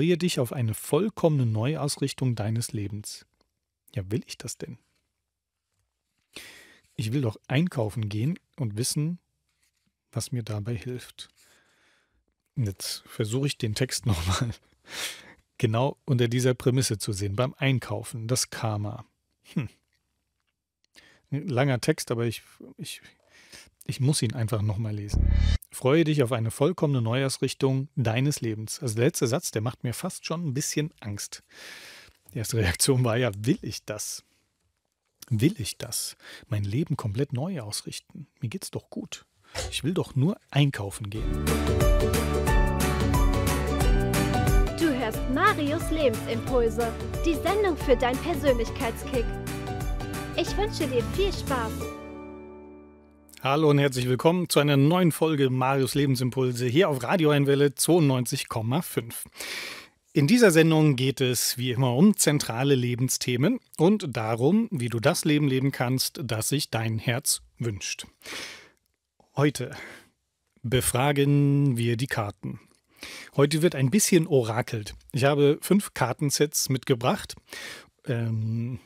Freue dich auf eine vollkommene Neuausrichtung deines Lebens. Ja, will ich das denn? Ich will doch einkaufen gehen und wissen, was mir dabei hilft. Jetzt versuche ich den Text nochmal genau unter dieser Prämisse zu sehen. Beim Einkaufen, das Karma. Hm. Langer Text, aber ich, ich, ich muss ihn einfach nochmal lesen. Freue dich auf eine vollkommene Neuausrichtung deines Lebens. Also der letzte Satz, der macht mir fast schon ein bisschen Angst. Die erste Reaktion war ja, will ich das? Will ich das? Mein Leben komplett neu ausrichten? Mir geht's doch gut. Ich will doch nur einkaufen gehen. Du hörst Marius Lebensimpulse, die Sendung für deinen Persönlichkeitskick. Ich wünsche dir viel Spaß. Hallo und herzlich willkommen zu einer neuen Folge Marius Lebensimpulse hier auf Radio Einwelle 92,5. In dieser Sendung geht es wie immer um zentrale Lebensthemen und darum, wie du das Leben leben kannst, das sich dein Herz wünscht. Heute befragen wir die Karten. Heute wird ein bisschen orakelt. Ich habe fünf Kartensets mitgebracht. Ähm,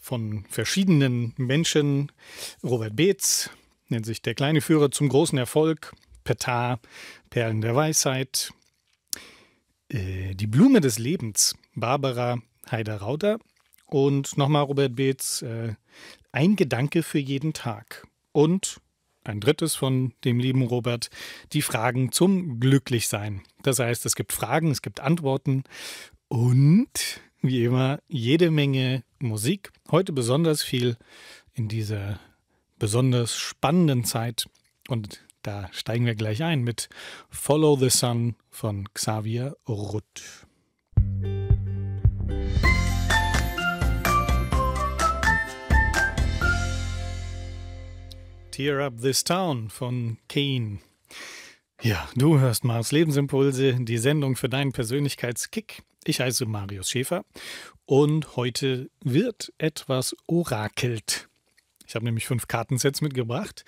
von verschiedenen Menschen, Robert Beetz, nennt sich Der kleine Führer zum großen Erfolg, Petar, Perlen der Weisheit, äh, Die Blume des Lebens, Barbara Heider-Rauter und nochmal Robert Beetz, äh, Ein Gedanke für jeden Tag und ein drittes von dem lieben Robert, die Fragen zum Glücklichsein. Das heißt, es gibt Fragen, es gibt Antworten und wie immer jede Menge Musik. Heute besonders viel in dieser besonders spannenden Zeit. Und da steigen wir gleich ein mit Follow the Sun von Xavier Rutt. Tear Up This Town von Kane. Ja, du hörst Mars Lebensimpulse, die Sendung für deinen Persönlichkeitskick. Ich heiße Marius Schäfer und heute wird etwas orakelt. Ich habe nämlich fünf Kartensets mitgebracht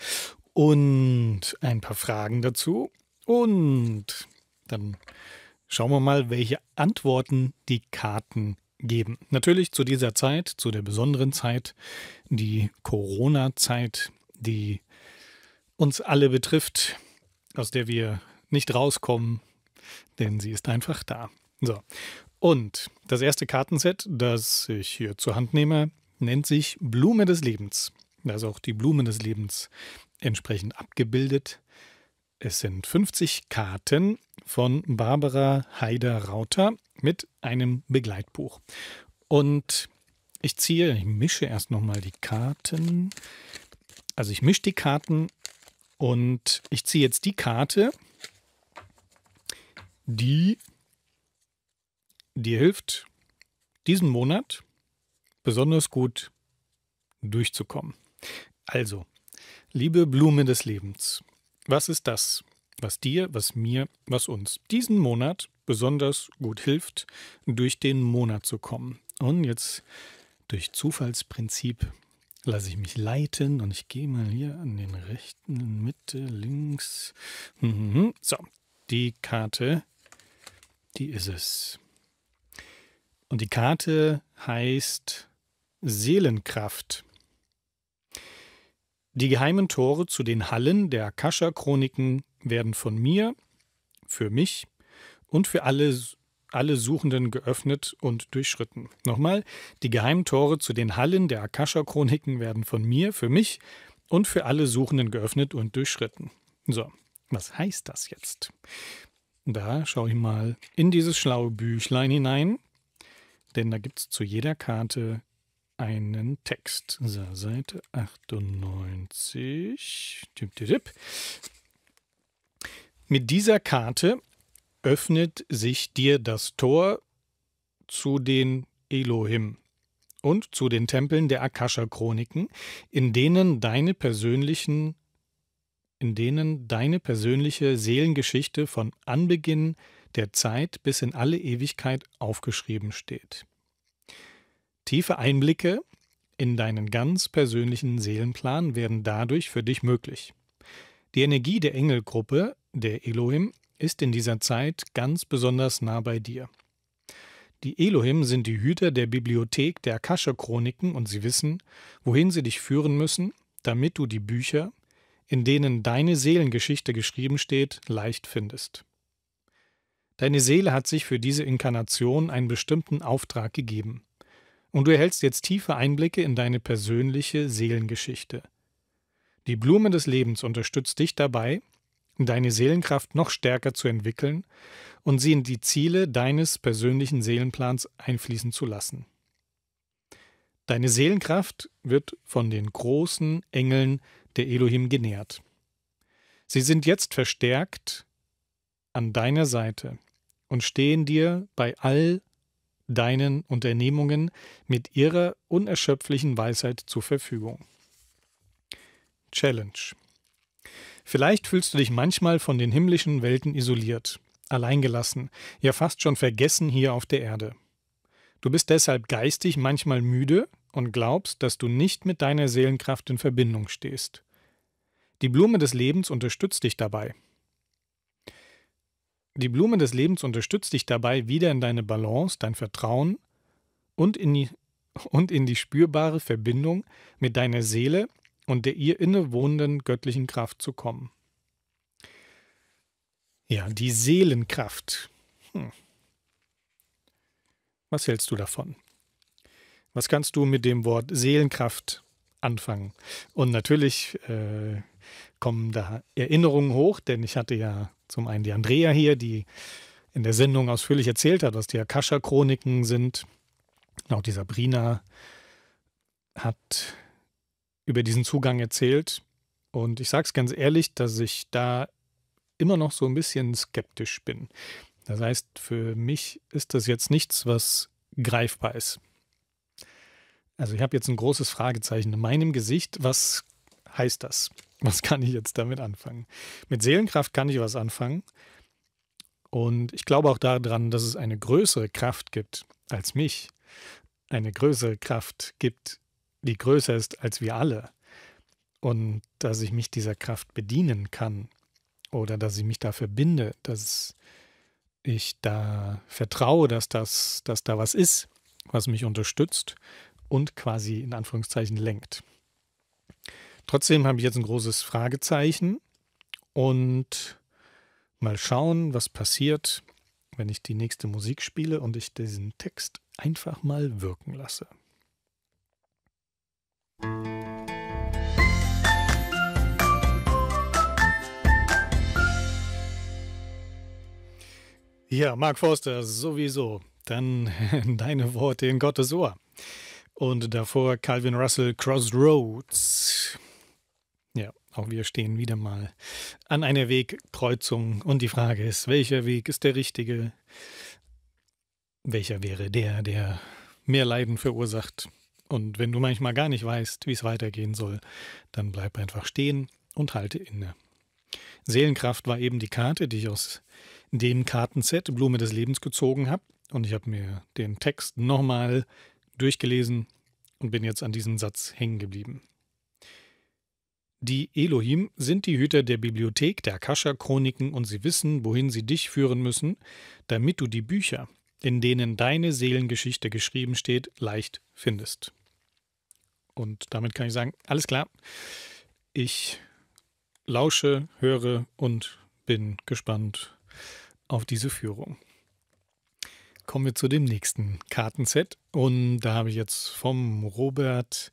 und ein paar Fragen dazu. Und dann schauen wir mal, welche Antworten die Karten geben. Natürlich zu dieser Zeit, zu der besonderen Zeit, die Corona-Zeit, die uns alle betrifft, aus der wir nicht rauskommen, denn sie ist einfach da. So. Und das erste Kartenset, das ich hier zur Hand nehme, nennt sich Blume des Lebens. Da also ist auch die Blume des Lebens entsprechend abgebildet. Es sind 50 Karten von Barbara Heider-Rauter mit einem Begleitbuch. Und ich ziehe, ich mische erst nochmal die Karten. Also ich mische die Karten und ich ziehe jetzt die Karte, die dir hilft, diesen Monat besonders gut durchzukommen. Also, liebe Blume des Lebens, was ist das, was dir, was mir, was uns diesen Monat besonders gut hilft, durch den Monat zu kommen? Und jetzt durch Zufallsprinzip lasse ich mich leiten und ich gehe mal hier an den rechten, Mitte, links. Mhm. So, die Karte, die ist es. Und die Karte heißt Seelenkraft. Die geheimen Tore zu den Hallen der Kascha-Chroniken werden von mir, für mich und für alle, alle Suchenden geöffnet und durchschritten. Nochmal, die geheimen Tore zu den Hallen der Akasha-Chroniken werden von mir, für mich und für alle Suchenden geöffnet und durchschritten. So, was heißt das jetzt? Da schaue ich mal in dieses schlaue Büchlein hinein, denn da gibt es zu jeder Karte einen Text. So, Seite 98. Tipp, tipp, tipp. Mit dieser Karte öffnet sich dir das Tor zu den Elohim und zu den Tempeln der Akasha-Chroniken, in denen deine persönlichen in denen deine persönliche Seelengeschichte von Anbeginn der Zeit bis in alle Ewigkeit aufgeschrieben steht. Tiefe Einblicke in deinen ganz persönlichen Seelenplan werden dadurch für dich möglich. Die Energie der Engelgruppe, der Elohim, ist in dieser Zeit ganz besonders nah bei dir. Die Elohim sind die Hüter der Bibliothek der Akasha-Chroniken und sie wissen, wohin sie dich führen müssen, damit du die Bücher, in denen deine Seelengeschichte geschrieben steht, leicht findest. Deine Seele hat sich für diese Inkarnation einen bestimmten Auftrag gegeben und du erhältst jetzt tiefe Einblicke in deine persönliche Seelengeschichte. Die Blume des Lebens unterstützt dich dabei, deine Seelenkraft noch stärker zu entwickeln und sie in die Ziele deines persönlichen Seelenplans einfließen zu lassen. Deine Seelenkraft wird von den großen Engeln der Elohim genährt. Sie sind jetzt verstärkt an deiner Seite und stehen dir bei all deinen Unternehmungen mit ihrer unerschöpflichen Weisheit zur Verfügung. Challenge. Vielleicht fühlst du dich manchmal von den himmlischen Welten isoliert, alleingelassen, ja fast schon vergessen hier auf der Erde. Du bist deshalb geistig manchmal müde und glaubst, dass du nicht mit deiner Seelenkraft in Verbindung stehst. Die Blume des Lebens unterstützt dich dabei, die Blume des Lebens unterstützt dich dabei, wieder in deine Balance, dein Vertrauen und in die, und in die spürbare Verbindung mit deiner Seele und der ihr innewohnenden göttlichen Kraft zu kommen. Ja, die Seelenkraft. Hm. Was hältst du davon? Was kannst du mit dem Wort Seelenkraft anfangen? Und natürlich äh, kommen da Erinnerungen hoch, denn ich hatte ja zum einen die Andrea hier, die in der Sendung ausführlich erzählt hat, was die Akasha-Chroniken sind. auch die Sabrina hat über diesen Zugang erzählt. Und ich sage es ganz ehrlich, dass ich da immer noch so ein bisschen skeptisch bin. Das heißt, für mich ist das jetzt nichts, was greifbar ist. Also ich habe jetzt ein großes Fragezeichen in meinem Gesicht. Was heißt das? was kann ich jetzt damit anfangen? Mit Seelenkraft kann ich was anfangen. Und ich glaube auch daran, dass es eine größere Kraft gibt als mich. Eine größere Kraft gibt, die größer ist als wir alle. Und dass ich mich dieser Kraft bedienen kann. Oder dass ich mich dafür binde, dass ich da vertraue, dass, das, dass da was ist, was mich unterstützt und quasi in Anführungszeichen lenkt. Trotzdem habe ich jetzt ein großes Fragezeichen und mal schauen, was passiert, wenn ich die nächste Musik spiele und ich diesen Text einfach mal wirken lasse. Ja, Mark Forster, sowieso. Dann deine Worte in Gottes Ohr. Und davor Calvin Russell Crossroads. Auch wir stehen wieder mal an einer Wegkreuzung und die Frage ist, welcher Weg ist der richtige? Welcher wäre der, der mehr Leiden verursacht? Und wenn du manchmal gar nicht weißt, wie es weitergehen soll, dann bleib einfach stehen und halte inne. Seelenkraft war eben die Karte, die ich aus dem Kartenset Blume des Lebens gezogen habe. Und ich habe mir den Text nochmal durchgelesen und bin jetzt an diesem Satz hängen geblieben. Die Elohim sind die Hüter der Bibliothek der Akasha-Chroniken und sie wissen, wohin sie dich führen müssen, damit du die Bücher, in denen deine Seelengeschichte geschrieben steht, leicht findest. Und damit kann ich sagen, alles klar, ich lausche, höre und bin gespannt auf diese Führung. Kommen wir zu dem nächsten Kartenset und da habe ich jetzt vom Robert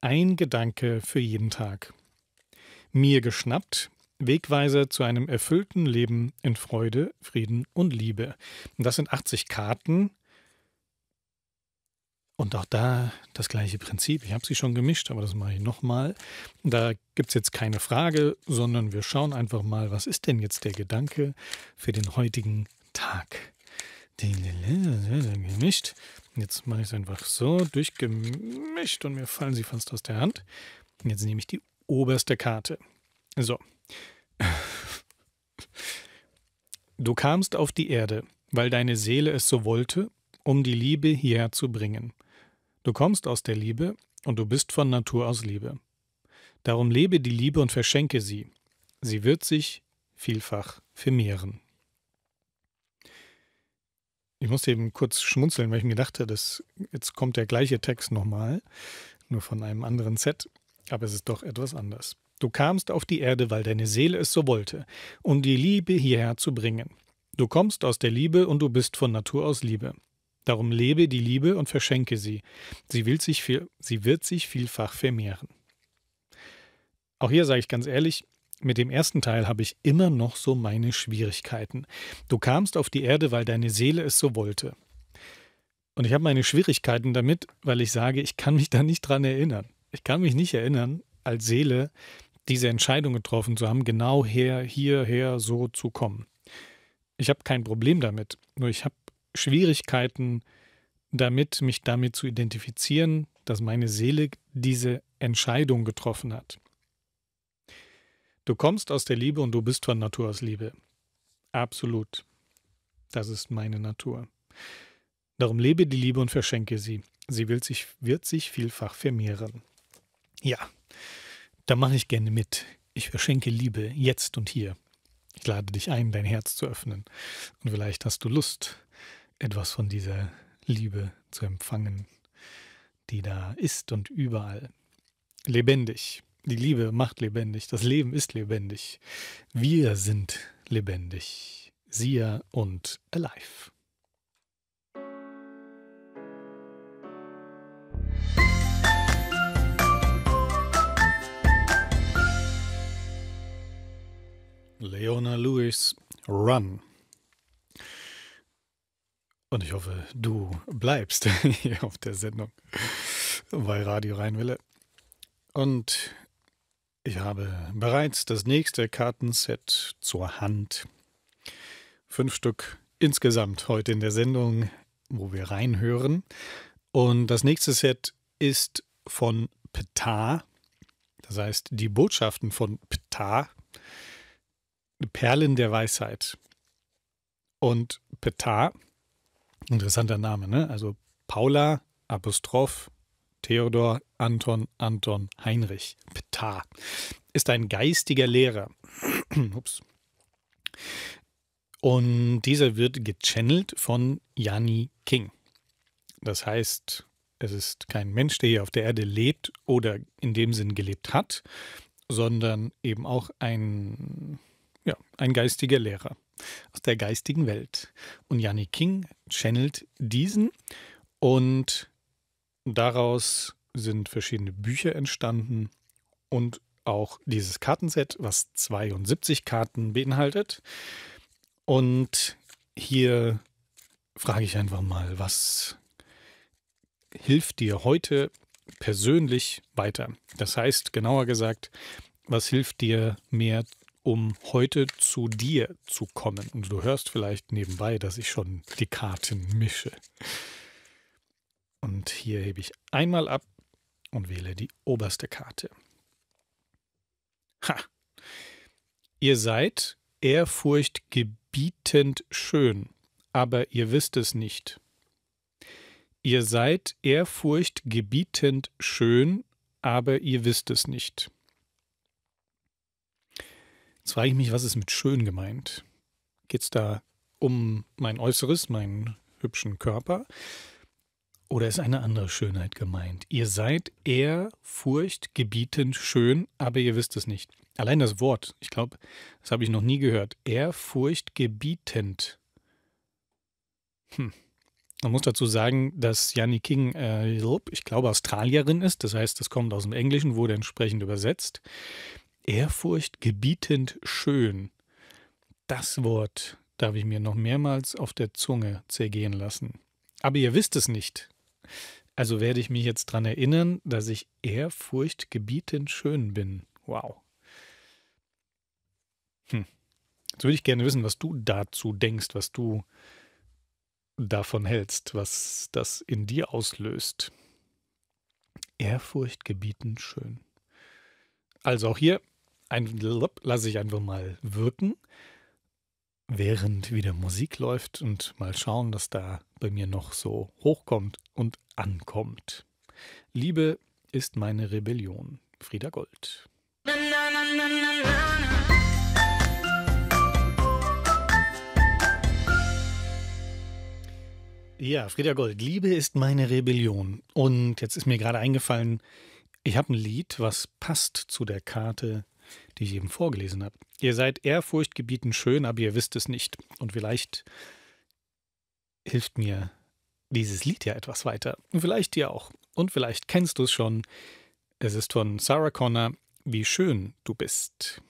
ein Gedanke für jeden Tag mir geschnappt. Wegweiser zu einem erfüllten Leben in Freude, Frieden und Liebe. Und das sind 80 Karten. Und auch da das gleiche Prinzip. Ich habe sie schon gemischt, aber das mache ich nochmal. Da gibt es jetzt keine Frage, sondern wir schauen einfach mal, was ist denn jetzt der Gedanke für den heutigen Tag? Gemischt. Jetzt mache ich es einfach so durchgemischt und mir fallen sie fast aus der Hand. Jetzt nehme ich die oberste Karte. So. Du kamst auf die Erde, weil deine Seele es so wollte, um die Liebe hierher zu bringen. Du kommst aus der Liebe und du bist von Natur aus Liebe. Darum lebe die Liebe und verschenke sie. Sie wird sich vielfach vermehren. Ich musste eben kurz schmunzeln, weil ich mir dachte, das, jetzt kommt der gleiche Text nochmal, nur von einem anderen Set. Aber es ist doch etwas anders. Du kamst auf die Erde, weil deine Seele es so wollte, um die Liebe hierher zu bringen. Du kommst aus der Liebe und du bist von Natur aus Liebe. Darum lebe die Liebe und verschenke sie. Sie, will sich viel, sie wird sich vielfach vermehren. Auch hier sage ich ganz ehrlich, mit dem ersten Teil habe ich immer noch so meine Schwierigkeiten. Du kamst auf die Erde, weil deine Seele es so wollte. Und ich habe meine Schwierigkeiten damit, weil ich sage, ich kann mich da nicht dran erinnern ich kann mich nicht erinnern, als Seele diese Entscheidung getroffen zu haben, genau her, hierher so zu kommen. Ich habe kein Problem damit, nur ich habe Schwierigkeiten damit, mich damit zu identifizieren, dass meine Seele diese Entscheidung getroffen hat. Du kommst aus der Liebe und du bist von Natur aus Liebe. Absolut. Das ist meine Natur. Darum lebe die Liebe und verschenke sie. Sie will sich, wird sich vielfach vermehren. Ja, da mache ich gerne mit. Ich verschenke Liebe jetzt und hier. Ich lade dich ein, dein Herz zu öffnen. Und vielleicht hast du Lust, etwas von dieser Liebe zu empfangen, die da ist und überall. Lebendig. Die Liebe macht lebendig. Das Leben ist lebendig. Wir sind lebendig. Sia und Alive. Leona Lewis Run. Und ich hoffe, du bleibst hier auf der Sendung bei Radio Rheinwelle. Und ich habe bereits das nächste Kartenset zur Hand. Fünf Stück insgesamt heute in der Sendung, wo wir reinhören. Und das nächste Set ist von Ptah. Das heißt, die Botschaften von Ptah Perlen der Weisheit. Und Petar, interessanter Name, ne? Also Paula, Apostroph, Theodor, Anton, Anton, Heinrich. Petar ist ein geistiger Lehrer. Ups. Und dieser wird gechannelt von Jani King. Das heißt, es ist kein Mensch, der hier auf der Erde lebt oder in dem Sinn gelebt hat, sondern eben auch ein ja, ein geistiger Lehrer aus der geistigen Welt. Und Janni King channelt diesen und daraus sind verschiedene Bücher entstanden und auch dieses Kartenset, was 72 Karten beinhaltet. Und hier frage ich einfach mal, was hilft dir heute persönlich weiter? Das heißt, genauer gesagt, was hilft dir mehr um heute zu dir zu kommen. Und du hörst vielleicht nebenbei, dass ich schon die Karten mische. Und hier hebe ich einmal ab und wähle die oberste Karte. Ha! Ihr seid ehrfurchtgebietend schön, aber ihr wisst es nicht. Ihr seid ehrfurchtgebietend schön, aber ihr wisst es nicht. Jetzt frage ich mich, was ist mit schön gemeint? Geht es da um mein Äußeres, meinen hübschen Körper? Oder ist eine andere Schönheit gemeint? Ihr seid eher furchtgebietend schön, aber ihr wisst es nicht. Allein das Wort, ich glaube, das habe ich noch nie gehört. Ehrfurchtgebietend. Hm. Man muss dazu sagen, dass Janni King, äh, ich glaube, Australierin ist. Das heißt, das kommt aus dem Englischen, wurde entsprechend übersetzt. Ehrfurcht gebietend schön. Das Wort darf ich mir noch mehrmals auf der Zunge zergehen lassen. Aber ihr wisst es nicht. Also werde ich mich jetzt daran erinnern, dass ich Ehrfurcht gebietend schön bin. Wow. Hm. Jetzt würde ich gerne wissen, was du dazu denkst, was du davon hältst, was das in dir auslöst. Ehrfurcht gebietend schön. Also auch hier lasse ich einfach mal wirken, während wieder Musik läuft und mal schauen, dass da bei mir noch so hochkommt und ankommt. Liebe ist meine Rebellion. Frieda Gold. Na, na, na, na, na, na. Ja, Frieda Gold, Liebe ist meine Rebellion. Und jetzt ist mir gerade eingefallen, ich habe ein Lied, was passt zu der Karte die ich eben vorgelesen habe. Ihr seid Ehrfurchtgebieten schön, aber ihr wisst es nicht. Und vielleicht hilft mir dieses Lied ja etwas weiter. Und vielleicht dir auch. Und vielleicht kennst du es schon. Es ist von Sarah Connor, Wie schön du bist.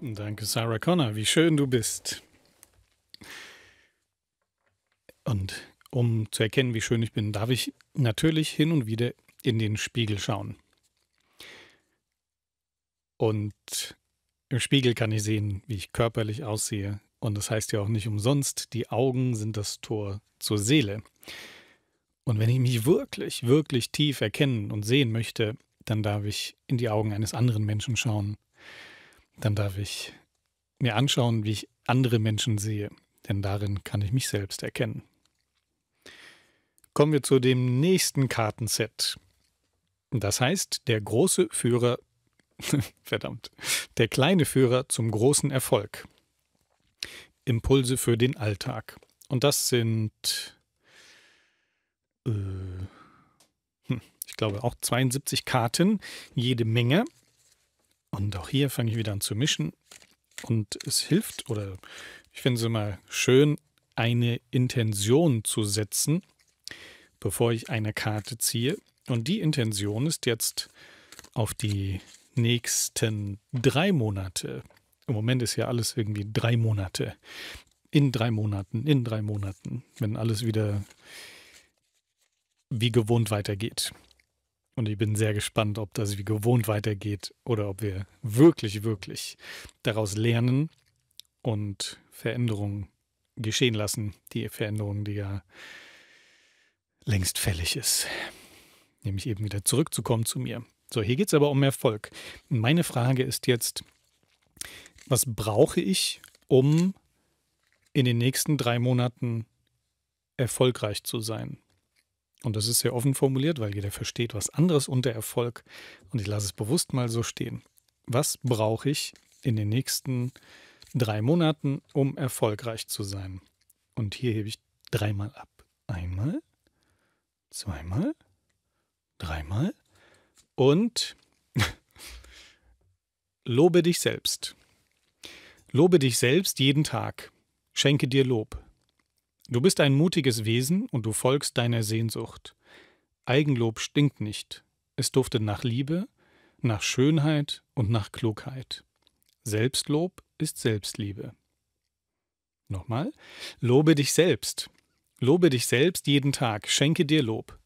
Danke, Sarah Connor. Wie schön du bist. Und um zu erkennen, wie schön ich bin, darf ich natürlich hin und wieder in den Spiegel schauen. Und im Spiegel kann ich sehen, wie ich körperlich aussehe. Und das heißt ja auch nicht umsonst, die Augen sind das Tor zur Seele. Und wenn ich mich wirklich, wirklich tief erkennen und sehen möchte, dann darf ich in die Augen eines anderen Menschen schauen. Dann darf ich mir anschauen, wie ich andere Menschen sehe, denn darin kann ich mich selbst erkennen kommen wir zu dem nächsten Kartenset. Das heißt, der große Führer, verdammt, der kleine Führer zum großen Erfolg. Impulse für den Alltag. Und das sind, äh, hm, ich glaube, auch 72 Karten, jede Menge. Und auch hier fange ich wieder an zu mischen. Und es hilft, oder ich finde es immer schön, eine Intention zu setzen bevor ich eine Karte ziehe. Und die Intention ist jetzt auf die nächsten drei Monate. Im Moment ist ja alles irgendwie drei Monate. In drei Monaten, in drei Monaten, wenn alles wieder wie gewohnt weitergeht. Und ich bin sehr gespannt, ob das wie gewohnt weitergeht oder ob wir wirklich, wirklich daraus lernen und Veränderungen geschehen lassen. Die Veränderungen, die ja längst fällig ist. Nämlich eben wieder zurückzukommen zu mir. So, hier geht es aber um Erfolg. Meine Frage ist jetzt, was brauche ich, um in den nächsten drei Monaten erfolgreich zu sein? Und das ist sehr offen formuliert, weil jeder versteht was anderes unter Erfolg. Und ich lasse es bewusst mal so stehen. Was brauche ich in den nächsten drei Monaten, um erfolgreich zu sein? Und hier hebe ich dreimal ab. Einmal, zweimal, dreimal und lobe dich selbst. Lobe dich selbst jeden Tag. Schenke dir Lob. Du bist ein mutiges Wesen und du folgst deiner Sehnsucht. Eigenlob stinkt nicht. Es duftet nach Liebe, nach Schönheit und nach Klugheit. Selbstlob ist Selbstliebe. Nochmal, lobe dich selbst. Lobe dich selbst jeden Tag, schenke dir Lob.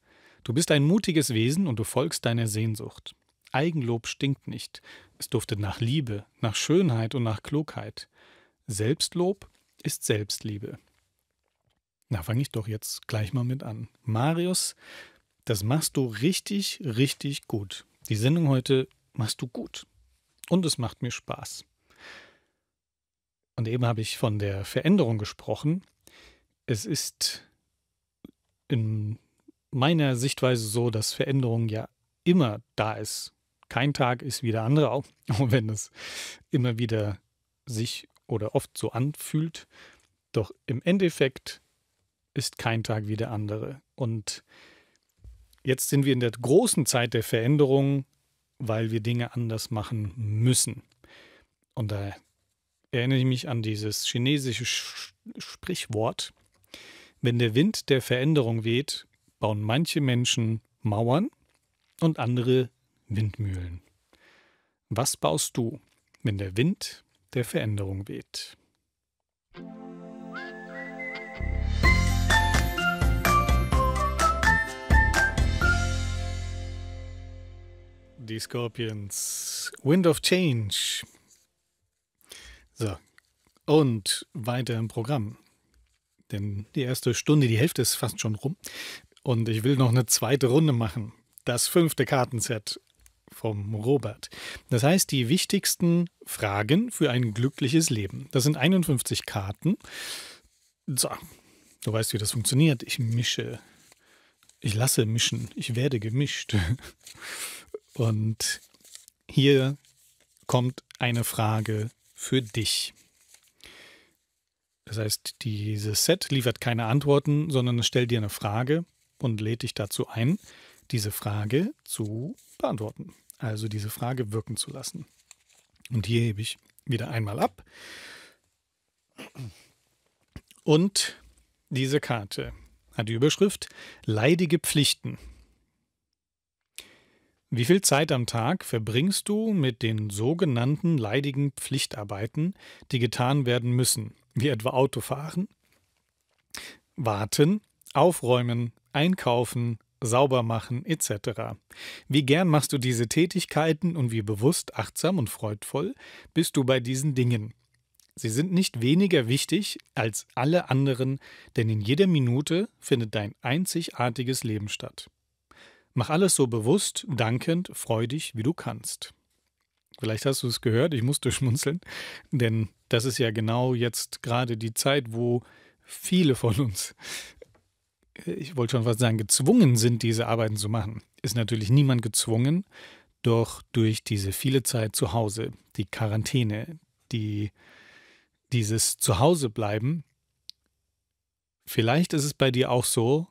Du bist ein mutiges Wesen und du folgst deiner Sehnsucht. Eigenlob stinkt nicht. Es duftet nach Liebe, nach Schönheit und nach Klugheit. Selbstlob ist Selbstliebe. Na, fange ich doch jetzt gleich mal mit an. Marius, das machst du richtig, richtig gut. Die Sendung heute machst du gut. Und es macht mir Spaß. Und eben habe ich von der Veränderung gesprochen. Es ist in meiner Sichtweise so, dass Veränderung ja immer da ist. Kein Tag ist wie der andere, auch wenn es immer wieder sich oder oft so anfühlt. Doch im Endeffekt ist kein Tag wie der andere. Und jetzt sind wir in der großen Zeit der Veränderung, weil wir Dinge anders machen müssen. Und da erinnere ich mich an dieses chinesische Sprichwort, wenn der Wind der Veränderung weht, bauen manche Menschen Mauern und andere Windmühlen. Was baust du, wenn der Wind der Veränderung weht? Die Scorpions. Wind of Change. So. Und weiter im Programm denn die erste Stunde, die Hälfte ist fast schon rum. Und ich will noch eine zweite Runde machen. Das fünfte Kartenset vom Robert. Das heißt, die wichtigsten Fragen für ein glückliches Leben. Das sind 51 Karten. So, du weißt, wie das funktioniert. Ich mische. Ich lasse mischen. Ich werde gemischt. Und hier kommt eine Frage für dich. Das heißt, dieses Set liefert keine Antworten, sondern es stellt dir eine Frage und lädt dich dazu ein, diese Frage zu beantworten. Also diese Frage wirken zu lassen. Und hier hebe ich wieder einmal ab. Und diese Karte hat die Überschrift Leidige Pflichten. Wie viel Zeit am Tag verbringst du mit den sogenannten leidigen Pflichtarbeiten, die getan werden müssen? wie etwa Autofahren, warten, aufräumen, einkaufen, sauber machen etc. Wie gern machst du diese Tätigkeiten und wie bewusst, achtsam und freudvoll bist du bei diesen Dingen? Sie sind nicht weniger wichtig als alle anderen, denn in jeder Minute findet dein einzigartiges Leben statt. Mach alles so bewusst, dankend, freudig, wie du kannst. Vielleicht hast du es gehört, ich musste schmunzeln, denn das ist ja genau jetzt gerade die Zeit, wo viele von uns, äh, ich wollte schon was sagen, gezwungen sind, diese Arbeiten zu machen. Ist natürlich niemand gezwungen, doch durch diese viele Zeit zu Hause, die Quarantäne, die dieses Zuhausebleiben, vielleicht ist es bei dir auch so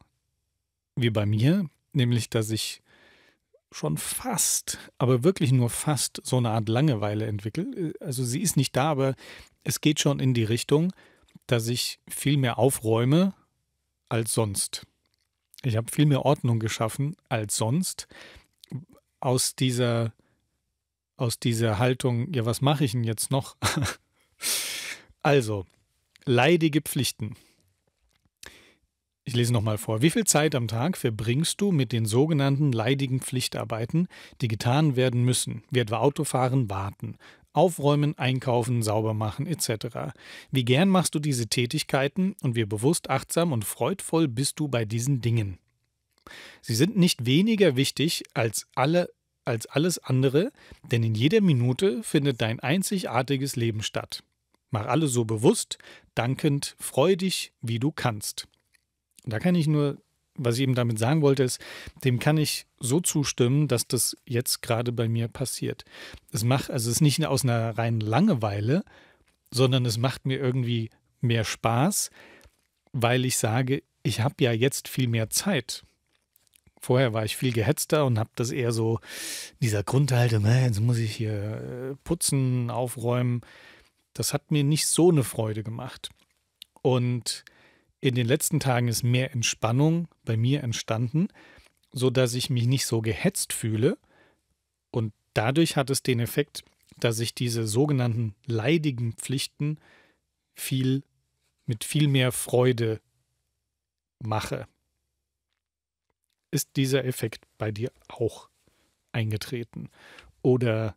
wie bei mir, nämlich dass ich schon fast, aber wirklich nur fast so eine Art Langeweile entwickelt. Äh, also sie ist nicht da, aber es geht schon in die Richtung, dass ich viel mehr aufräume als sonst. Ich habe viel mehr Ordnung geschaffen als sonst. Aus dieser, aus dieser Haltung, ja, was mache ich denn jetzt noch? also, leidige Pflichten. Ich lese nochmal vor. Wie viel Zeit am Tag verbringst du mit den sogenannten leidigen Pflichtarbeiten, die getan werden müssen, wie etwa Autofahren, Warten, Aufräumen, Einkaufen, Saubermachen etc. Wie gern machst du diese Tätigkeiten und wie bewusst, achtsam und freudvoll bist du bei diesen Dingen? Sie sind nicht weniger wichtig als alle als alles andere, denn in jeder Minute findet dein einzigartiges Leben statt. Mach alle so bewusst, dankend, freudig, wie du kannst da kann ich nur, was ich eben damit sagen wollte, ist, dem kann ich so zustimmen, dass das jetzt gerade bei mir passiert. Es macht, also es ist nicht aus einer reinen Langeweile, sondern es macht mir irgendwie mehr Spaß, weil ich sage, ich habe ja jetzt viel mehr Zeit. Vorher war ich viel gehetzter und habe das eher so, dieser Grundhaltung, äh, jetzt muss ich hier äh, putzen, aufräumen. Das hat mir nicht so eine Freude gemacht. Und in den letzten Tagen ist mehr Entspannung bei mir entstanden, sodass ich mich nicht so gehetzt fühle. Und dadurch hat es den Effekt, dass ich diese sogenannten leidigen Pflichten viel mit viel mehr Freude mache. Ist dieser Effekt bei dir auch eingetreten? Oder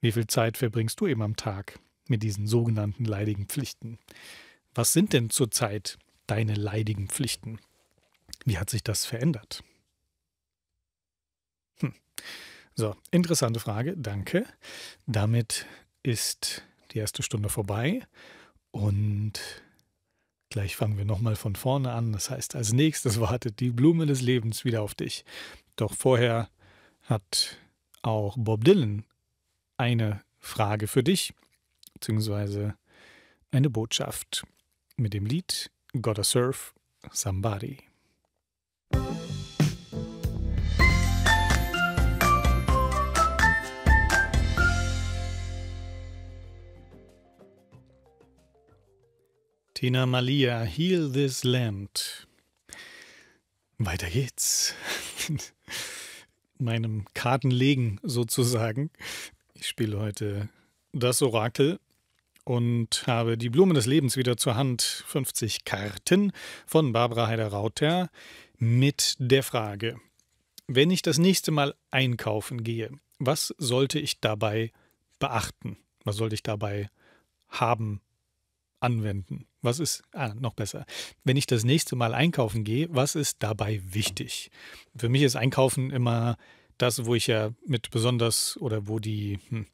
wie viel Zeit verbringst du eben am Tag mit diesen sogenannten leidigen Pflichten? Was sind denn zurzeit deine leidigen Pflichten? Wie hat sich das verändert? Hm. So, interessante Frage, danke. Damit ist die erste Stunde vorbei und gleich fangen wir nochmal von vorne an. Das heißt, als nächstes wartet die Blume des Lebens wieder auf dich. Doch vorher hat auch Bob Dylan eine Frage für dich, beziehungsweise eine Botschaft mit dem Lied Gotta Surf Somebody. Tina Malia, Heal This Land. Weiter geht's. Meinem Kartenlegen sozusagen. Ich spiele heute das Orakel und habe die Blume des Lebens wieder zur Hand. 50 Karten von Barbara Heider-Rauter mit der Frage, wenn ich das nächste Mal einkaufen gehe, was sollte ich dabei beachten? Was sollte ich dabei haben, anwenden? Was ist, ah, noch besser, wenn ich das nächste Mal einkaufen gehe, was ist dabei wichtig? Für mich ist Einkaufen immer das, wo ich ja mit besonders oder wo die hm,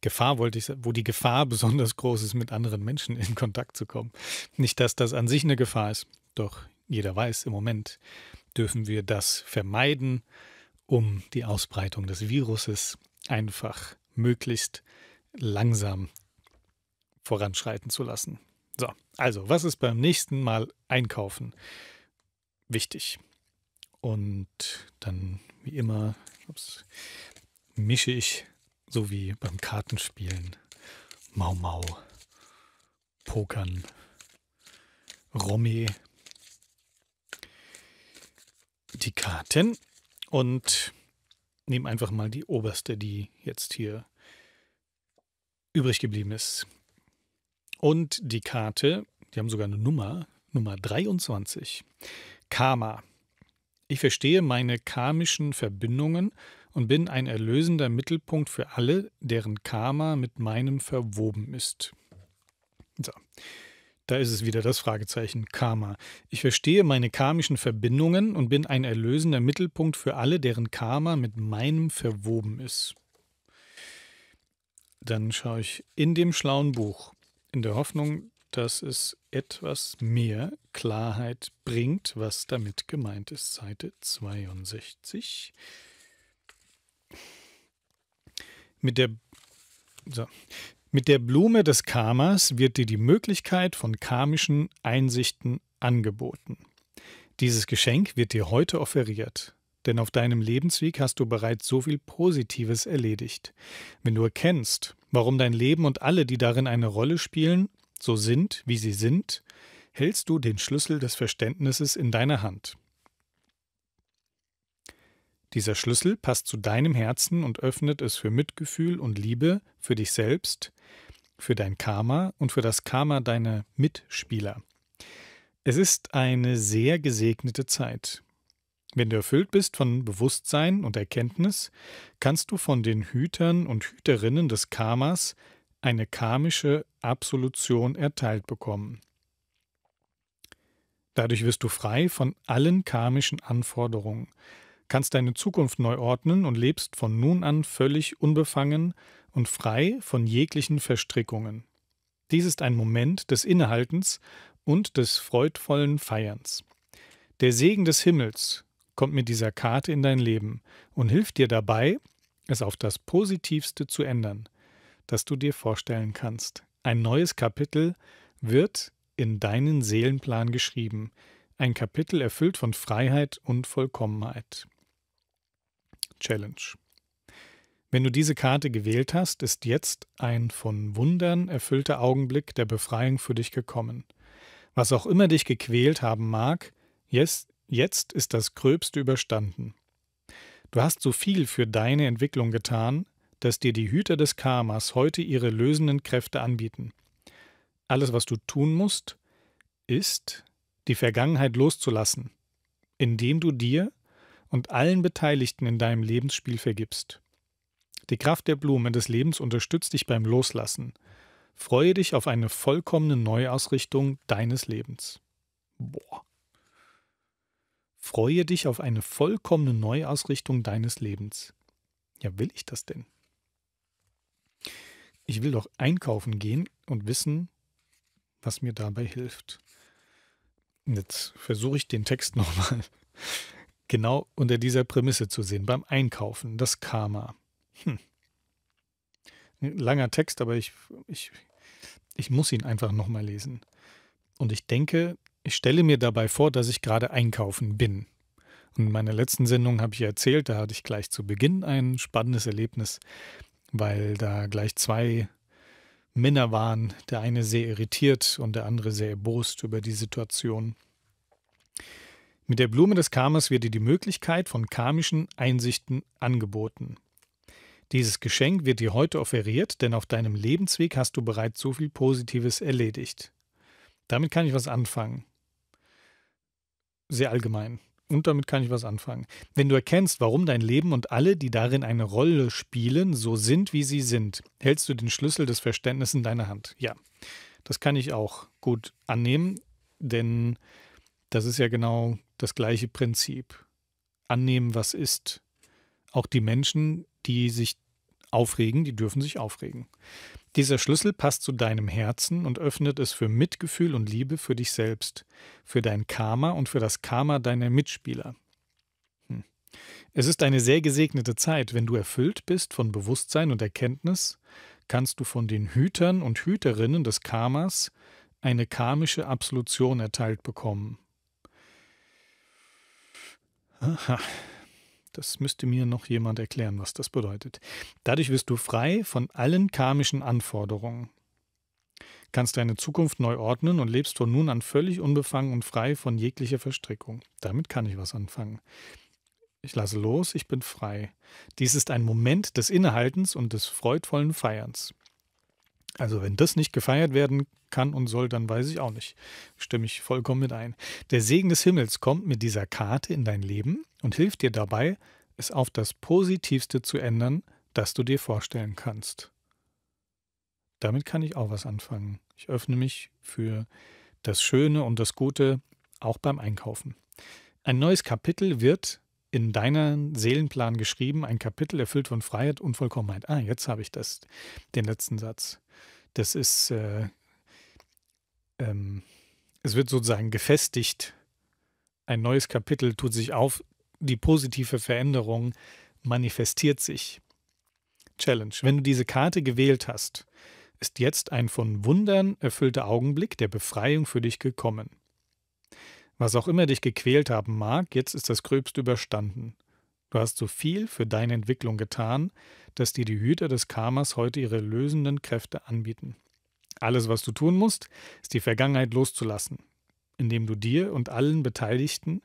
Gefahr, wollte ich sagen, wo die Gefahr besonders groß ist, mit anderen Menschen in Kontakt zu kommen. Nicht, dass das an sich eine Gefahr ist, doch jeder weiß, im Moment dürfen wir das vermeiden, um die Ausbreitung des Viruses einfach möglichst langsam voranschreiten zu lassen. So, also, was ist beim nächsten Mal einkaufen wichtig? Und dann, wie immer, ups, mische ich so wie beim Kartenspielen, Mau Mau, Pokern, Rommi, die Karten und nehme einfach mal die oberste, die jetzt hier übrig geblieben ist. Und die Karte, die haben sogar eine Nummer, Nummer 23, Karma. Ich verstehe meine karmischen Verbindungen und bin ein erlösender Mittelpunkt für alle, deren Karma mit meinem verwoben ist. So. Da ist es wieder das Fragezeichen Karma. Ich verstehe meine karmischen Verbindungen und bin ein erlösender Mittelpunkt für alle, deren Karma mit meinem verwoben ist. Dann schaue ich in dem schlauen Buch, in der Hoffnung, dass es etwas mehr Klarheit bringt, was damit gemeint ist. Seite 62. Mit der, so, mit der Blume des Karmas wird dir die Möglichkeit von karmischen Einsichten angeboten. Dieses Geschenk wird dir heute offeriert, denn auf deinem Lebensweg hast du bereits so viel Positives erledigt. Wenn du erkennst, warum dein Leben und alle, die darin eine Rolle spielen, so sind, wie sie sind, hältst du den Schlüssel des Verständnisses in deiner Hand. Dieser Schlüssel passt zu deinem Herzen und öffnet es für Mitgefühl und Liebe für dich selbst, für dein Karma und für das Karma deiner Mitspieler. Es ist eine sehr gesegnete Zeit. Wenn du erfüllt bist von Bewusstsein und Erkenntnis, kannst du von den Hütern und Hüterinnen des Karmas eine karmische Absolution erteilt bekommen. Dadurch wirst du frei von allen karmischen Anforderungen, kannst deine Zukunft neu ordnen und lebst von nun an völlig unbefangen und frei von jeglichen Verstrickungen. Dies ist ein Moment des Innehaltens und des freudvollen Feierns. Der Segen des Himmels kommt mit dieser Karte in dein Leben und hilft dir dabei, es auf das Positivste zu ändern das du dir vorstellen kannst. Ein neues Kapitel wird in deinen Seelenplan geschrieben, ein Kapitel erfüllt von Freiheit und Vollkommenheit. Challenge. Wenn du diese Karte gewählt hast, ist jetzt ein von Wundern erfüllter Augenblick der Befreiung für dich gekommen. Was auch immer dich gequält haben mag, jetzt, ist das Gröbste überstanden. Du hast so viel für deine Entwicklung getan, dass dir die Hüter des Karmas heute ihre lösenden Kräfte anbieten. Alles, was du tun musst, ist, die Vergangenheit loszulassen, indem du dir und allen Beteiligten in deinem Lebensspiel vergibst. Die Kraft der Blume des Lebens unterstützt dich beim Loslassen. Freue dich auf eine vollkommene Neuausrichtung deines Lebens. Boah. Freue dich auf eine vollkommene Neuausrichtung deines Lebens. Ja, will ich das denn? Ich will doch einkaufen gehen und wissen, was mir dabei hilft. Und jetzt versuche ich den Text nochmal genau unter dieser Prämisse zu sehen. Beim Einkaufen, das Karma. Hm. Langer Text, aber ich, ich, ich muss ihn einfach nochmal lesen. Und ich denke, ich stelle mir dabei vor, dass ich gerade einkaufen bin. Und in meiner letzten Sendung habe ich erzählt, da hatte ich gleich zu Beginn ein spannendes Erlebnis weil da gleich zwei Männer waren, der eine sehr irritiert und der andere sehr erbost über die Situation. Mit der Blume des Karmas wird dir die Möglichkeit von karmischen Einsichten angeboten. Dieses Geschenk wird dir heute offeriert, denn auf deinem Lebensweg hast du bereits so viel Positives erledigt. Damit kann ich was anfangen. Sehr allgemein. Und damit kann ich was anfangen. Wenn du erkennst, warum dein Leben und alle, die darin eine Rolle spielen, so sind, wie sie sind, hältst du den Schlüssel des Verständnisses in deiner Hand. Ja, das kann ich auch gut annehmen, denn das ist ja genau das gleiche Prinzip. Annehmen, was ist. Auch die Menschen, die sich aufregen, die dürfen sich aufregen. Dieser Schlüssel passt zu deinem Herzen und öffnet es für Mitgefühl und Liebe für dich selbst, für dein Karma und für das Karma deiner Mitspieler. Hm. Es ist eine sehr gesegnete Zeit, wenn du erfüllt bist von Bewusstsein und Erkenntnis, kannst du von den Hütern und Hüterinnen des Karmas eine karmische Absolution erteilt bekommen. Aha. Das müsste mir noch jemand erklären, was das bedeutet. Dadurch wirst du frei von allen karmischen Anforderungen. Kannst deine Zukunft neu ordnen und lebst von nun an völlig unbefangen und frei von jeglicher Verstrickung. Damit kann ich was anfangen. Ich lasse los, ich bin frei. Dies ist ein Moment des Innehaltens und des freudvollen Feierns. Also wenn das nicht gefeiert werden kann und soll, dann weiß ich auch nicht. Stimme ich vollkommen mit ein. Der Segen des Himmels kommt mit dieser Karte in dein Leben und hilft dir dabei, es auf das Positivste zu ändern, das du dir vorstellen kannst. Damit kann ich auch was anfangen. Ich öffne mich für das Schöne und das Gute, auch beim Einkaufen. Ein neues Kapitel wird in deinen Seelenplan geschrieben, ein Kapitel erfüllt von Freiheit und Vollkommenheit. Ah, jetzt habe ich das, den letzten Satz. Das ist, äh, ähm, es wird sozusagen gefestigt. Ein neues Kapitel tut sich auf. Die positive Veränderung manifestiert sich. Challenge. Wenn du diese Karte gewählt hast, ist jetzt ein von Wundern erfüllter Augenblick der Befreiung für dich gekommen. Was auch immer dich gequält haben mag, jetzt ist das Gröbste überstanden. Du hast so viel für deine Entwicklung getan, dass dir die Hüter des Karmas heute ihre lösenden Kräfte anbieten. Alles, was du tun musst, ist die Vergangenheit loszulassen, indem du dir und allen Beteiligten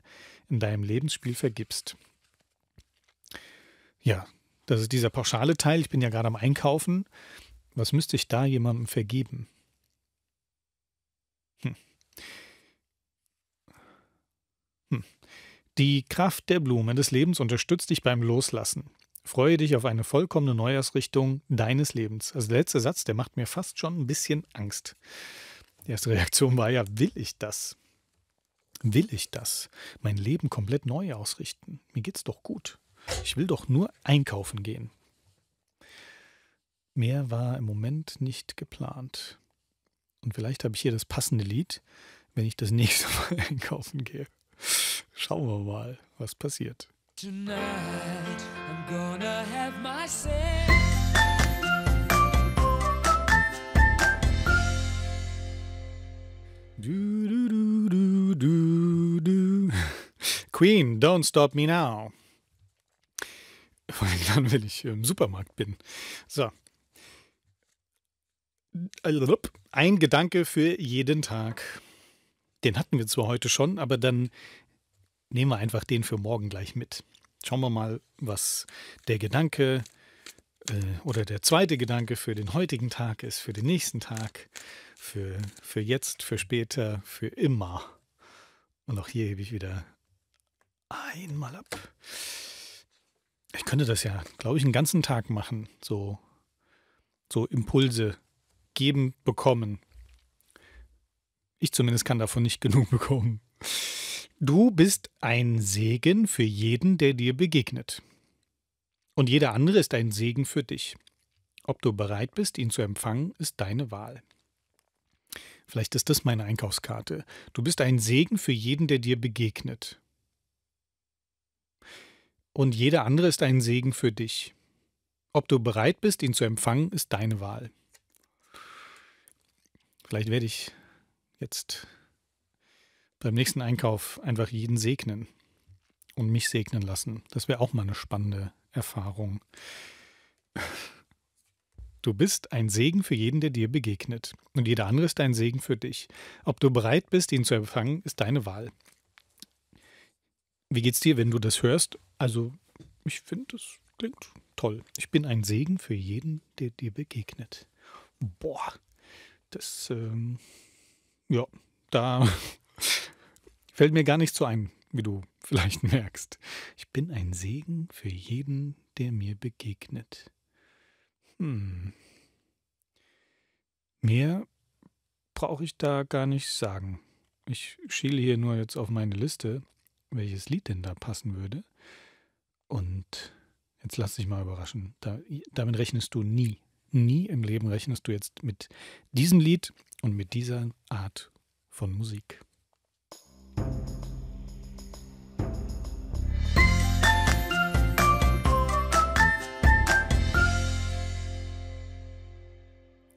in deinem Lebensspiel vergibst. Ja, das ist dieser pauschale Teil. Ich bin ja gerade am Einkaufen. Was müsste ich da jemandem vergeben? Hm. Die Kraft der Blumen des Lebens unterstützt dich beim Loslassen. Freue dich auf eine vollkommene Neuausrichtung deines Lebens. Also der letzte Satz, der macht mir fast schon ein bisschen Angst. Die erste Reaktion war ja, will ich das? Will ich das? Mein Leben komplett neu ausrichten? Mir geht's doch gut. Ich will doch nur einkaufen gehen. Mehr war im Moment nicht geplant. Und vielleicht habe ich hier das passende Lied, wenn ich das nächste Mal einkaufen gehe. Schauen wir mal, was passiert. Tonight I'm gonna have myself Du, du, du, Queen, Don't Stop Me Now. Vor allem wenn ich im Supermarkt bin. So. Ein Gedanke für jeden Tag. Den hatten wir zwar heute schon, aber dann nehmen wir einfach den für morgen gleich mit. Schauen wir mal, was der Gedanke äh, oder der zweite Gedanke für den heutigen Tag ist, für den nächsten Tag, für, für jetzt, für später, für immer. Und auch hier hebe ich wieder einmal ab. Ich könnte das ja, glaube ich, einen ganzen Tag machen, so, so Impulse geben, bekommen. Ich zumindest kann davon nicht genug bekommen. Du bist ein Segen für jeden, der dir begegnet. Und jeder andere ist ein Segen für dich. Ob du bereit bist, ihn zu empfangen, ist deine Wahl. Vielleicht ist das meine Einkaufskarte. Du bist ein Segen für jeden, der dir begegnet. Und jeder andere ist ein Segen für dich. Ob du bereit bist, ihn zu empfangen, ist deine Wahl. Vielleicht werde ich jetzt beim nächsten Einkauf einfach jeden segnen und mich segnen lassen. Das wäre auch mal eine spannende Erfahrung. Du bist ein Segen für jeden, der dir begegnet. Und jeder andere ist ein Segen für dich. Ob du bereit bist, ihn zu empfangen, ist deine Wahl. Wie geht's dir, wenn du das hörst? Also, ich finde, das klingt toll. Ich bin ein Segen für jeden, der dir begegnet. Boah, das, ähm, ja, da Fällt mir gar nicht so ein, wie du vielleicht merkst. Ich bin ein Segen für jeden, der mir begegnet. Hm. Mehr brauche ich da gar nicht sagen. Ich schiele hier nur jetzt auf meine Liste, welches Lied denn da passen würde. Und jetzt lass dich mal überraschen. Da, damit rechnest du nie. Nie im Leben rechnest du jetzt mit diesem Lied und mit dieser Art von Musik.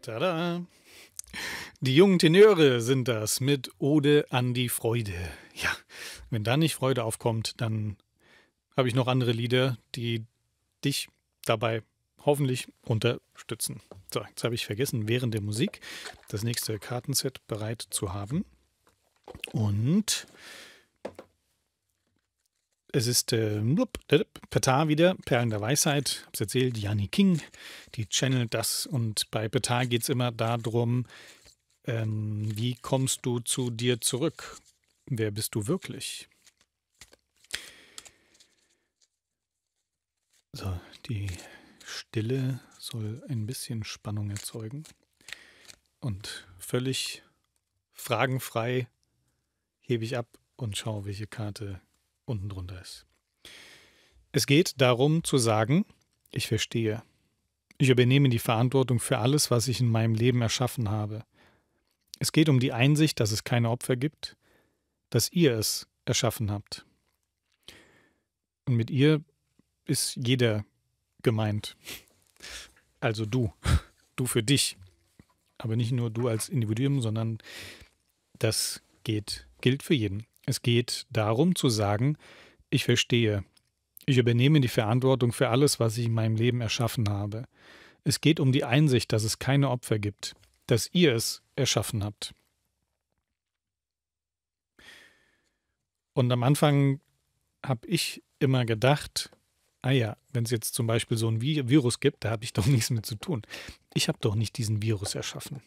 Tada! Die jungen Tenöre sind das mit Ode an die Freude. Ja, wenn da nicht Freude aufkommt, dann habe ich noch andere Lieder, die dich dabei hoffentlich unterstützen. So, jetzt habe ich vergessen, während der Musik das nächste Kartenset bereit zu haben. Und es ist äh, blub, Petar wieder, Perlen der Weisheit, Ich habe es erzählt, Jani King, die channelt das und bei Petar geht es immer darum, ähm, wie kommst du zu dir zurück? Wer bist du wirklich? So, die Stille soll ein bisschen Spannung erzeugen und völlig fragenfrei hebe ich ab und schaue, welche Karte unten drunter ist. Es geht darum zu sagen, ich verstehe. Ich übernehme die Verantwortung für alles, was ich in meinem Leben erschaffen habe. Es geht um die Einsicht, dass es keine Opfer gibt, dass ihr es erschaffen habt. Und mit ihr ist jeder gemeint. Also du, du für dich. Aber nicht nur du als Individuum, sondern das geht, gilt für jeden. Es geht darum zu sagen, ich verstehe, ich übernehme die Verantwortung für alles, was ich in meinem Leben erschaffen habe. Es geht um die Einsicht, dass es keine Opfer gibt, dass ihr es erschaffen habt. Und am Anfang habe ich immer gedacht, ah ja, wenn es jetzt zum Beispiel so ein Virus gibt, da habe ich doch nichts mit zu tun. Ich habe doch nicht diesen Virus erschaffen.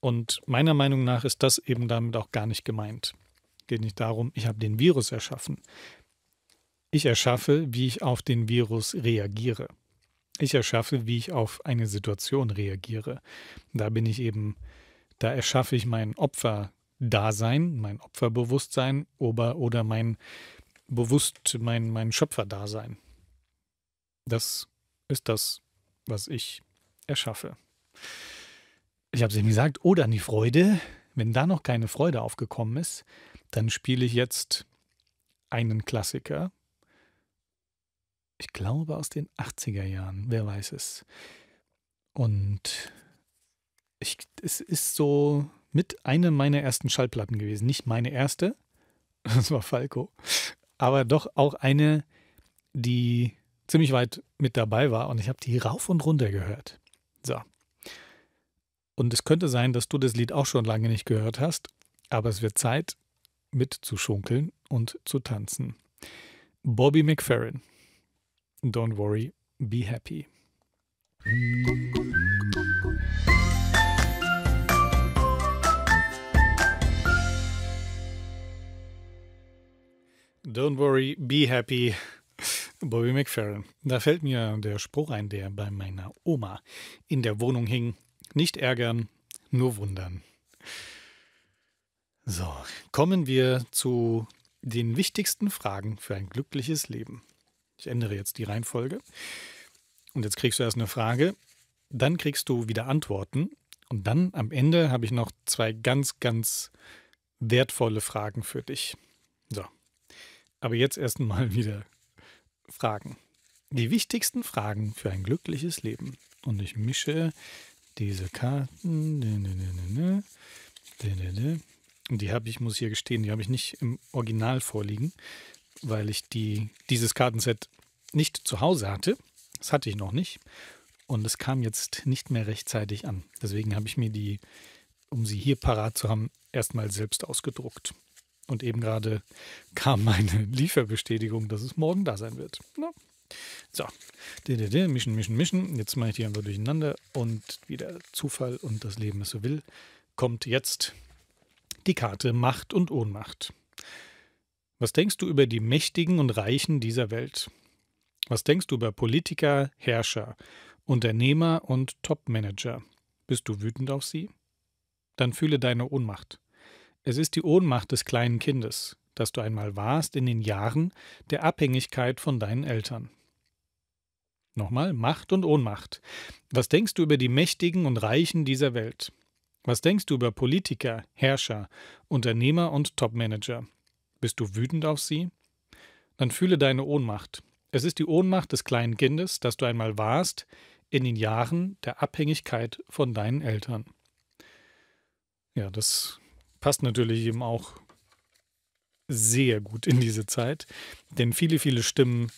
Und meiner Meinung nach ist das eben damit auch gar nicht gemeint geht nicht darum, ich habe den Virus erschaffen. Ich erschaffe, wie ich auf den Virus reagiere. Ich erschaffe, wie ich auf eine Situation reagiere. Da bin ich eben, da erschaffe ich mein Opferdasein, mein Opferbewusstsein oder, oder mein bewusst mein, mein Schöpferdasein. Das ist das, was ich erschaffe. Ich habe es eben gesagt, oder an die Freude, wenn da noch keine Freude aufgekommen ist, dann spiele ich jetzt einen Klassiker. Ich glaube aus den 80er Jahren, wer weiß es. Und ich, es ist so mit einer meiner ersten Schallplatten gewesen. Nicht meine erste, das war Falco, aber doch auch eine, die ziemlich weit mit dabei war und ich habe die rauf und runter gehört. So. Und es könnte sein, dass du das Lied auch schon lange nicht gehört hast, aber es wird Zeit, mitzuschunkeln und zu tanzen. Bobby McFerrin. Don't worry, be happy. Don't worry, be happy. Bobby McFerrin. Da fällt mir der Spruch ein, der bei meiner Oma in der Wohnung hing. Nicht ärgern, nur wundern. So, kommen wir zu den wichtigsten Fragen für ein glückliches Leben. Ich ändere jetzt die Reihenfolge. Und jetzt kriegst du erst eine Frage, dann kriegst du wieder Antworten. Und dann am Ende habe ich noch zwei ganz, ganz wertvolle Fragen für dich. So, aber jetzt erstmal wieder Fragen. Die wichtigsten Fragen für ein glückliches Leben. Und ich mische diese Karten. Die habe ich, muss ich hier gestehen, die habe ich nicht im Original vorliegen, weil ich die, dieses Kartenset nicht zu Hause hatte. Das hatte ich noch nicht. Und es kam jetzt nicht mehr rechtzeitig an. Deswegen habe ich mir die, um sie hier parat zu haben, erstmal selbst ausgedruckt. Und eben gerade kam meine Lieferbestätigung, dass es morgen da sein wird. Na? So, mischen, mischen, mischen. Jetzt mache ich die einfach durcheinander und wieder Zufall und das Leben es so will. Kommt jetzt die Karte Macht und Ohnmacht. Was denkst du über die Mächtigen und Reichen dieser Welt? Was denkst du über Politiker, Herrscher, Unternehmer und Topmanager? Bist du wütend auf sie? Dann fühle deine Ohnmacht. Es ist die Ohnmacht des kleinen Kindes, das du einmal warst in den Jahren der Abhängigkeit von deinen Eltern. Nochmal Macht und Ohnmacht. Was denkst du über die Mächtigen und Reichen dieser Welt? Was denkst du über Politiker, Herrscher, Unternehmer und Topmanager? Bist du wütend auf sie? Dann fühle deine Ohnmacht. Es ist die Ohnmacht des kleinen Kindes, das du einmal warst, in den Jahren der Abhängigkeit von deinen Eltern. Ja, das passt natürlich eben auch sehr gut in diese Zeit, denn viele, viele Stimmen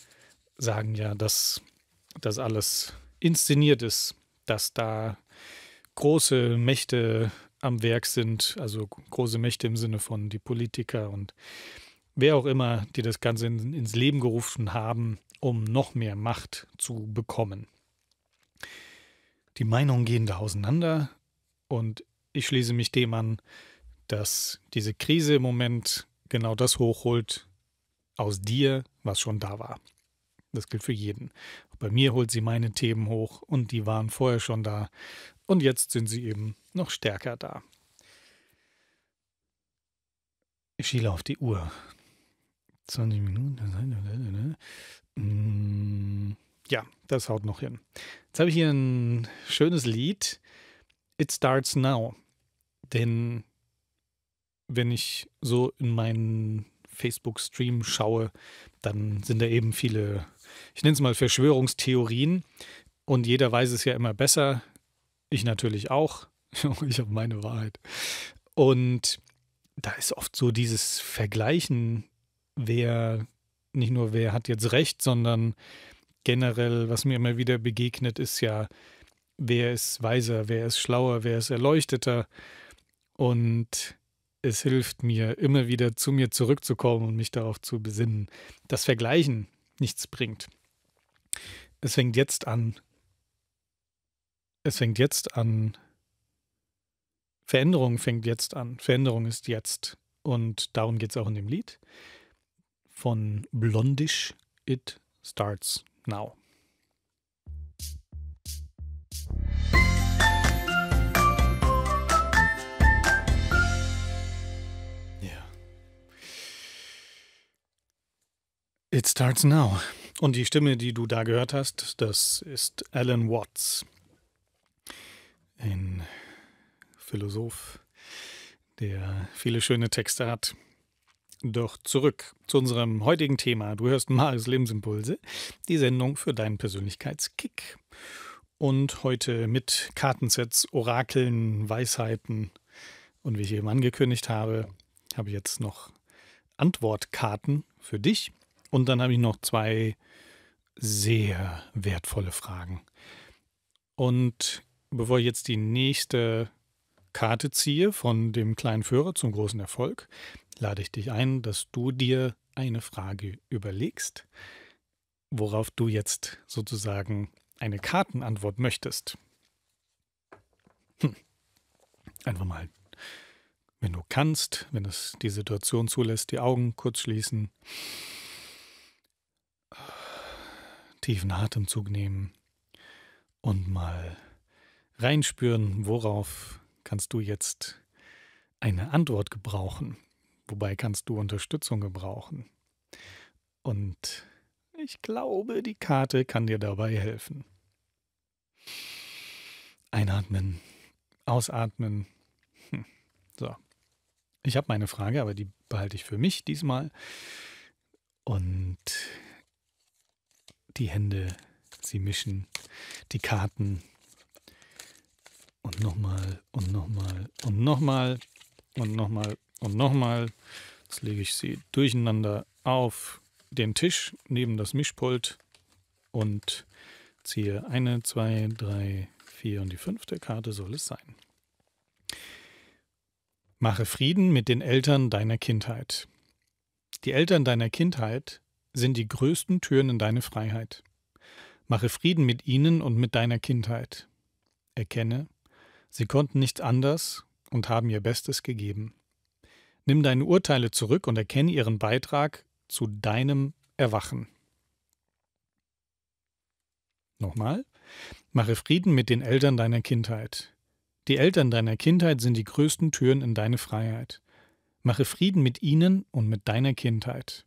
sagen ja, dass das alles inszeniert ist, dass da große Mächte am Werk sind, also große Mächte im Sinne von die Politiker und wer auch immer, die das Ganze ins Leben gerufen haben, um noch mehr Macht zu bekommen. Die Meinungen gehen da auseinander und ich schließe mich dem an, dass diese Krise im Moment genau das hochholt aus dir, was schon da war. Das gilt für jeden. Bei mir holt sie meine Themen hoch und die waren vorher schon da und jetzt sind sie eben noch stärker da. Ich schiele auf die Uhr. 20 Minuten. Mm. Ja, das haut noch hin. Jetzt habe ich hier ein schönes Lied. It Starts Now. Denn wenn ich so in meinen Facebook-Stream schaue, dann sind da eben viele, ich nenne es mal Verschwörungstheorien. Und jeder weiß es ja immer besser. Ich natürlich auch. ich habe meine Wahrheit. Und da ist oft so dieses Vergleichen, wer, nicht nur wer hat jetzt recht, sondern generell, was mir immer wieder begegnet, ist ja, wer ist weiser, wer ist schlauer, wer ist erleuchteter. Und es hilft mir, immer wieder zu mir zurückzukommen und mich darauf zu besinnen, dass Vergleichen nichts bringt. Es fängt jetzt an, es fängt jetzt an. Veränderung fängt jetzt an. Veränderung ist jetzt. Und darum geht es auch in dem Lied von Blondish. It starts now. Yeah. It starts now. Und die Stimme, die du da gehört hast, das ist Alan Watts ein Philosoph, der viele schöne Texte hat. Doch zurück zu unserem heutigen Thema. Du hörst Marius Lebensimpulse, die Sendung für deinen Persönlichkeitskick. Und heute mit Kartensets, Orakeln, Weisheiten. Und wie ich eben angekündigt habe, habe ich jetzt noch Antwortkarten für dich. Und dann habe ich noch zwei sehr wertvolle Fragen. Und bevor ich jetzt die nächste Karte ziehe von dem kleinen Führer zum großen Erfolg, lade ich dich ein, dass du dir eine Frage überlegst, worauf du jetzt sozusagen eine Kartenantwort möchtest. Hm. Einfach mal, wenn du kannst, wenn es die Situation zulässt, die Augen kurz schließen, tiefen Atemzug nehmen und mal reinspüren, worauf kannst du jetzt eine Antwort gebrauchen? Wobei kannst du Unterstützung gebrauchen? Und ich glaube, die Karte kann dir dabei helfen. Einatmen, ausatmen. Hm. So. Ich habe meine Frage, aber die behalte ich für mich diesmal. Und die Hände, sie mischen die Karten und nochmal und nochmal und nochmal und nochmal und nochmal. Jetzt lege ich sie durcheinander auf den Tisch neben das Mischpult und ziehe eine, zwei, drei, vier und die fünfte Karte soll es sein. Mache Frieden mit den Eltern deiner Kindheit. Die Eltern deiner Kindheit sind die größten Türen in deine Freiheit. Mache Frieden mit ihnen und mit deiner Kindheit. Erkenne, Sie konnten nicht anders und haben ihr Bestes gegeben. Nimm deine Urteile zurück und erkenne ihren Beitrag zu deinem Erwachen. Nochmal. Mache Frieden mit den Eltern deiner Kindheit. Die Eltern deiner Kindheit sind die größten Türen in deine Freiheit. Mache Frieden mit ihnen und mit deiner Kindheit.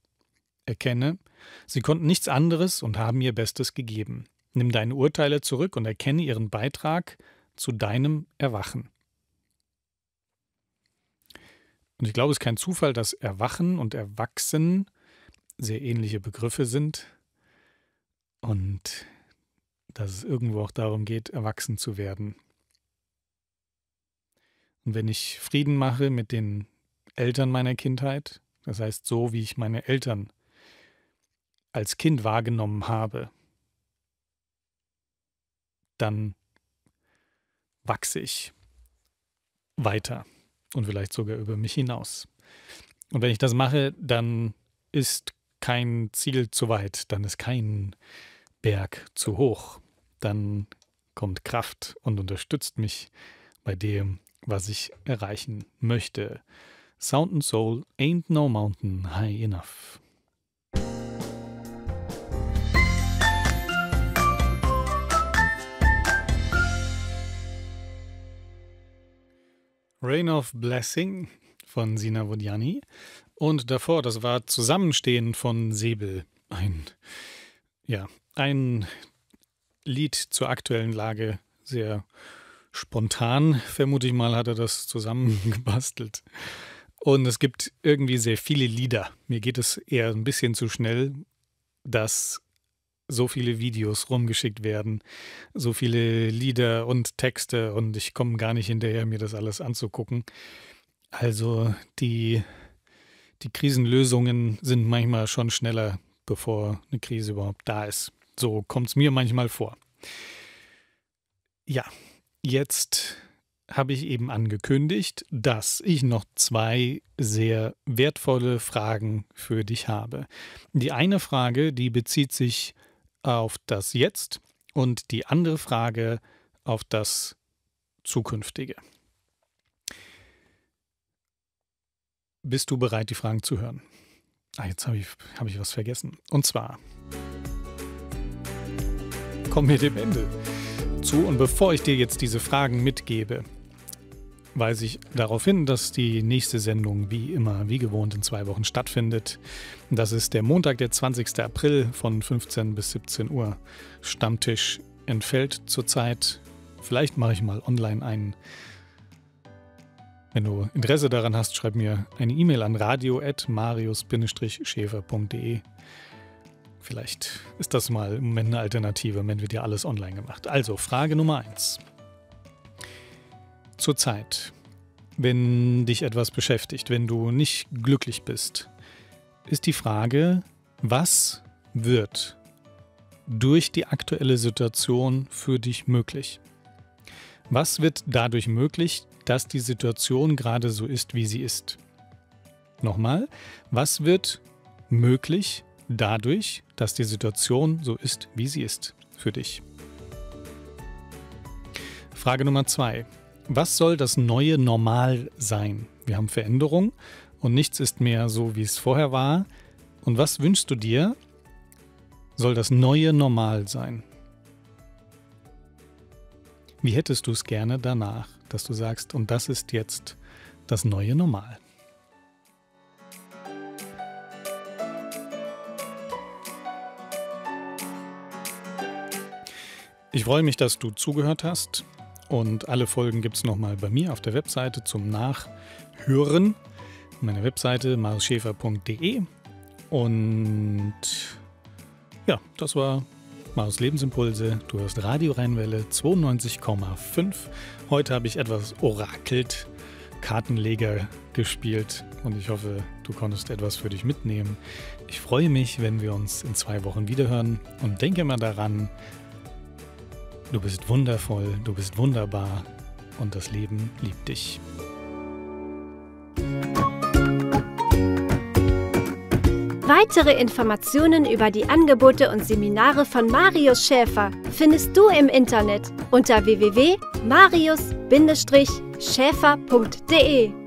Erkenne, sie konnten nichts anderes und haben ihr Bestes gegeben. Nimm deine Urteile zurück und erkenne ihren Beitrag zu deinem Erwachen. Und ich glaube, es ist kein Zufall, dass Erwachen und Erwachsen sehr ähnliche Begriffe sind und dass es irgendwo auch darum geht, erwachsen zu werden. Und wenn ich Frieden mache mit den Eltern meiner Kindheit, das heißt so, wie ich meine Eltern als Kind wahrgenommen habe, dann wachse ich weiter und vielleicht sogar über mich hinaus. Und wenn ich das mache, dann ist kein Ziel zu weit, dann ist kein Berg zu hoch, dann kommt Kraft und unterstützt mich bei dem, was ich erreichen möchte. Sound and Soul ain't no mountain high enough. Rain of Blessing von Sina Wodiani. Und davor, das war Zusammenstehen von Säbel. Ein, ja, ein Lied zur aktuellen Lage. Sehr spontan, vermute ich mal, hat er das zusammengebastelt. Und es gibt irgendwie sehr viele Lieder. Mir geht es eher ein bisschen zu schnell. dass so viele Videos rumgeschickt werden, so viele Lieder und Texte und ich komme gar nicht hinterher, mir das alles anzugucken. Also die, die Krisenlösungen sind manchmal schon schneller, bevor eine Krise überhaupt da ist. So kommt es mir manchmal vor. Ja, jetzt habe ich eben angekündigt, dass ich noch zwei sehr wertvolle Fragen für dich habe. Die eine Frage, die bezieht sich auf das Jetzt und die andere Frage auf das Zukünftige. Bist du bereit, die Fragen zu hören? Ah, jetzt habe ich, hab ich was vergessen. Und zwar kommen wir dem Ende zu und bevor ich dir jetzt diese Fragen mitgebe, weise ich darauf hin, dass die nächste Sendung wie immer, wie gewohnt, in zwei Wochen stattfindet. Das ist der Montag, der 20. April von 15 bis 17 Uhr. Stammtisch entfällt zurzeit. Vielleicht mache ich mal online einen. Wenn du Interesse daran hast, schreib mir eine E-Mail an radio.marius-schäfer.de. Vielleicht ist das mal im Moment eine Alternative, wenn wird ja alles online gemacht. Also, Frage Nummer 1 zur Zeit, wenn dich etwas beschäftigt, wenn du nicht glücklich bist, ist die Frage, was wird durch die aktuelle Situation für dich möglich? Was wird dadurch möglich, dass die Situation gerade so ist, wie sie ist? Nochmal, was wird möglich dadurch, dass die Situation so ist, wie sie ist für dich? Frage Nummer zwei. Was soll das neue Normal sein? Wir haben Veränderung und nichts ist mehr so, wie es vorher war. Und was wünschst du dir? Soll das neue Normal sein? Wie hättest du es gerne danach, dass du sagst, und das ist jetzt das neue Normal? Ich freue mich, dass du zugehört hast. Und alle Folgen gibt es nochmal bei mir auf der Webseite zum Nachhören. Meine Webseite mariusschäfer.de. Und ja, das war Marus Lebensimpulse. Du hast Radio Rheinwelle 92,5. Heute habe ich etwas orakelt, Kartenleger gespielt und ich hoffe, du konntest etwas für dich mitnehmen. Ich freue mich, wenn wir uns in zwei Wochen wiederhören und denke mal daran, Du bist wundervoll, du bist wunderbar und das Leben liebt dich. Weitere Informationen über die Angebote und Seminare von Marius Schäfer findest du im Internet unter www.marius-schäfer.de.